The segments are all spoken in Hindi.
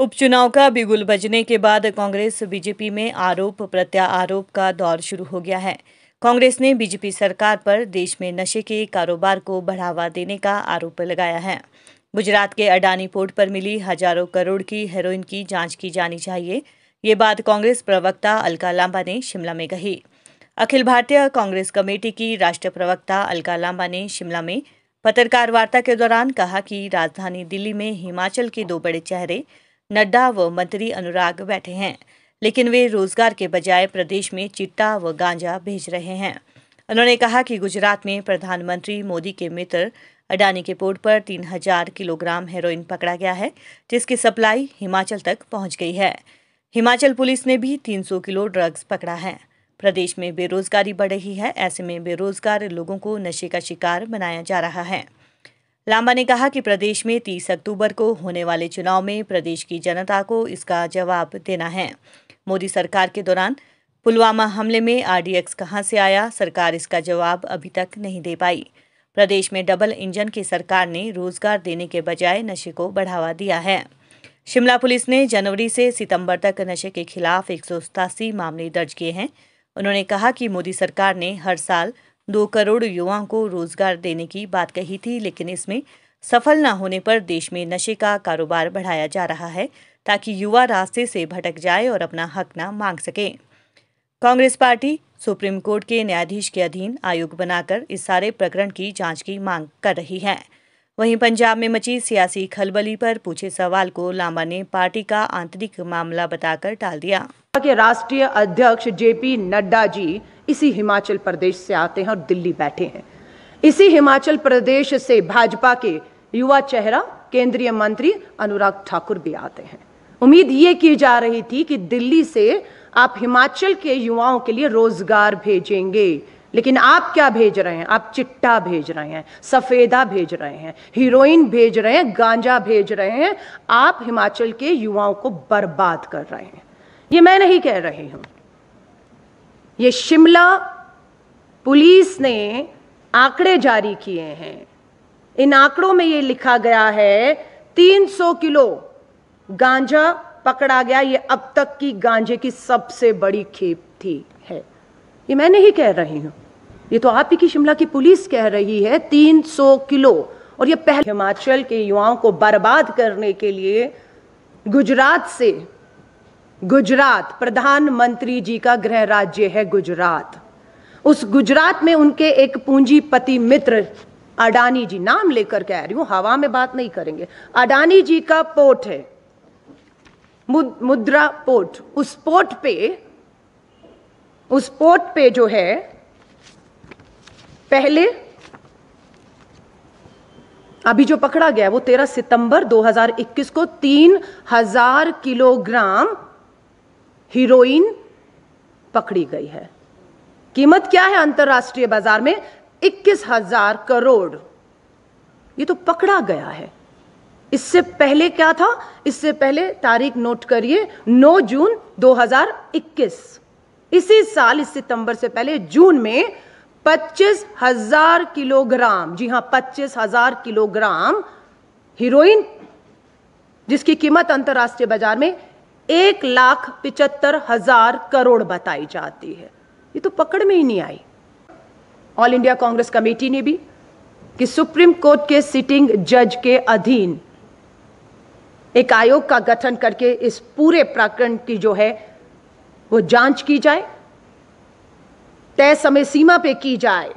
उपचुनाव का बिगुल बजने के बाद कांग्रेस बीजेपी में आरोप प्रत्यारोप का दौर शुरू हो गया है कांग्रेस ने बीजेपी सरकार पर देश में नशे के कारोबार को बढ़ावा देने का आरोप लगाया है गुजरात के अडानी पोर्ट पर मिली हजारों करोड़ की हेरोइन की जांच की जानी चाहिए ये बात कांग्रेस प्रवक्ता अलका लांबा ने शिमला में कही अखिल भारतीय कांग्रेस कमेटी की राष्ट्रीय प्रवक्ता अलका लांबा ने शिमला में पत्रकार वार्ता के दौरान कहा कि राजधानी दिल्ली में हिमाचल के दो बड़े चेहरे नड्डा व मंत्री अनुराग बैठे हैं लेकिन वे रोजगार के बजाय प्रदेश में चिट्टा व गांजा भेज रहे हैं उन्होंने कहा कि गुजरात में प्रधानमंत्री मोदी के मित्र अडानी के पोर्ट पर 3000 किलोग्राम हेरोइन पकड़ा गया है जिसकी सप्लाई हिमाचल तक पहुंच गई है हिमाचल पुलिस ने भी 300 किलो ड्रग्स पकड़ा है प्रदेश में बेरोजगारी बढ़ रही है ऐसे में बेरोजगार लोगों को नशे का शिकार बनाया जा रहा है लांबा ने कहा कि प्रदेश में 30 अक्टूबर को होने वाले चुनाव में प्रदेश की जनता को इसका जवाब देना है मोदी सरकार के दौरान पुलवामा हमले में आरडीएक्स कहां से आया सरकार इसका जवाब अभी तक नहीं दे पाई प्रदेश में डबल इंजन की सरकार ने रोजगार देने के बजाय नशे को बढ़ावा दिया है शिमला पुलिस ने जनवरी से सितंबर तक नशे के खिलाफ एक मामले दर्ज किए हैं उन्होंने कहा कि मोदी सरकार ने हर साल दो करोड़ युवाओं को रोजगार देने की बात कही थी लेकिन इसमें सफल न होने पर देश में नशे का कारोबार बढ़ाया जा रहा है ताकि युवा रास्ते से भटक जाए और अपना हक न मांग सके कांग्रेस पार्टी सुप्रीम कोर्ट के न्यायाधीश के अधीन आयोग बनाकर इस सारे प्रकरण की जांच की मांग कर रही है वहीं पंजाब में मची सियासी खलबली पर पूछे सवाल को लामा ने पार्टी का आंतरिक मामला बताकर टाल दिया के राष्ट्रीय अध्यक्ष जेपी नड्डा जी इसी हिमाचल प्रदेश से आते हैं और दिल्ली बैठे हैं इसी हिमाचल प्रदेश से भाजपा के युवा चेहरा केंद्रीय मंत्री अनुराग ठाकुर भी आते हैं उम्मीद ये की जा रही थी कि दिल्ली से आप हिमाचल के युवाओं के लिए रोजगार भेजेंगे लेकिन आप क्या भेज रहे हैं आप चिट्टा भेज रहे हैं सफेदा भेज रहे हैं हीरोइन भेज रहे हैं गांजा भेज रहे हैं आप हिमाचल के युवाओं को बर्बाद कर रहे हैं ये मैं नहीं कह रही हूं ये शिमला पुलिस ने आंकड़े जारी किए हैं इन आंकड़ों में ये लिखा गया है 300 किलो गांजा पकड़ा गया ये अब तक की गांजे की सबसे बड़ी खेप थी है ये मैं नहीं कह रही हूं ये तो आप ही की शिमला की पुलिस कह रही है 300 किलो और ये पहले हिमाचल के युवाओं को बर्बाद करने के लिए गुजरात से गुजरात प्रधानमंत्री जी का गृह राज्य है गुजरात उस गुजरात में उनके एक पूंजीपति मित्र अडानी जी नाम लेकर कह रही हूं हवा में बात नहीं करेंगे अडानी जी का पोर्ट है मुद्रा पोर्ट उस पोर्ट पे उस पोर्ट पे जो है पहले अभी जो पकड़ा गया वो 13 सितंबर 2021 को 3000 किलोग्राम हीरोइन पकड़ी गई है कीमत क्या है अंतर्राष्ट्रीय बाजार में इक्कीस हजार करोड़ ये तो पकड़ा गया है इससे पहले क्या था इससे पहले तारीख नोट करिए 9 जून 2021 इसी साल इस सितंबर से पहले जून में पच्चीस हजार किलोग्राम जी हां पच्चीस हजार किलोग्राम हीरोइन जिसकी कीमत अंतर्राष्ट्रीय बाजार में एक लाख पिचहत्तर हजार करोड़ बताई जाती है ये तो पकड़ में ही नहीं आई ऑल इंडिया कांग्रेस कमेटी ने भी कि सुप्रीम कोर्ट के सिटिंग जज के अधीन एक आयोग का गठन करके इस पूरे प्रकरण की जो है वो जांच की जाए तय समय सीमा पे की जाए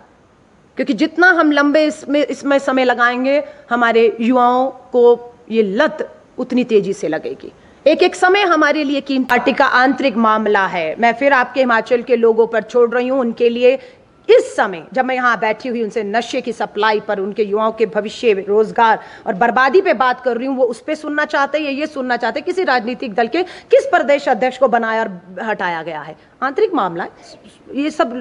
क्योंकि जितना हम लंबे इसमें इसमें समय लगाएंगे हमारे युवाओं को ये लत उतनी तेजी से लगेगी एक एक समय हमारे लिए की पार्टी का आंतरिक मामला है मैं फिर आपके हिमाचल के लोगों पर छोड़ रही हूँ उनके लिए इस समय जब मैं यहाँ बैठी हुई उनसे नशे की सप्लाई पर उनके युवाओं के भविष्य रोजगार और बर्बादी पे बात कर रही हूँ वो उस पर सुनना चाहते हैं ये सुनना चाहते हैं किसी राजनीतिक दल के किस प्रदेश अध्यक्ष को बनाया और हटाया गया है आंतरिक मामला ये सब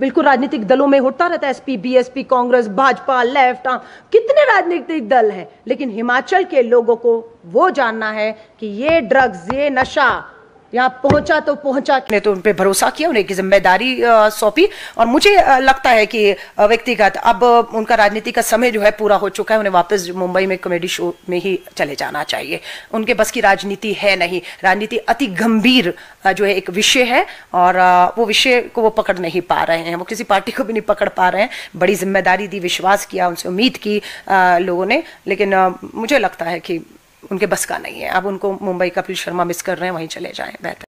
बिल्कुल राजनीतिक दलों में होता रहता है SP BSP Congress Bhajpa left हाँ, कितने राजनीतिक दल हैं लेकिन हिमाचल के लोगों को वो जानना है कि ये ड्रग्स ये नशा यहाँ पहुंचा तो पहुंचा ने तो उन पर भरोसा किया उन्हें जिम्मेदारी सौंपी और मुझे लगता है कि व्यक्तिगत अब उनका राजनीति का समय जो है पूरा हो चुका है उन्हें वापस मुंबई में कॉमेडी शो में ही चले जाना चाहिए उनके बस की राजनीति है नहीं राजनीति अति गंभीर जो है एक विषय है और वो विषय को वो पकड़ नहीं पा रहे हैं वो किसी पार्टी को भी नहीं पकड़ पा रहे हैं बड़ी जिम्मेदारी दी विश्वास किया उनसे उम्मीद की लोगों ने लेकिन मुझे लगता है कि उनके बस का नहीं है अब उनको मुंबई कपिल शर्मा मिस कर रहे हैं वहीं चले जाएं बेहतर